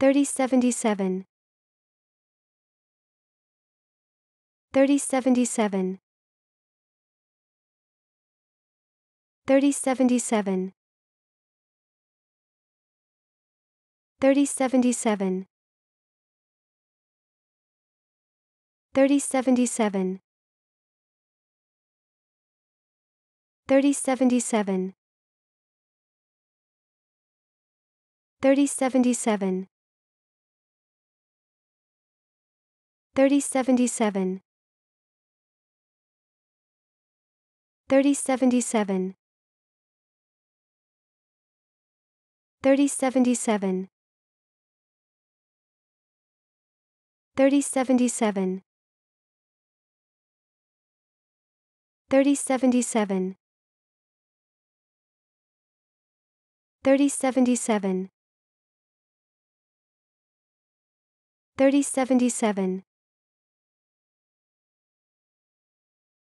3077 3077 3077 3077 3077 3077 3077 3077 3077 3077 3077 3077 3077 3077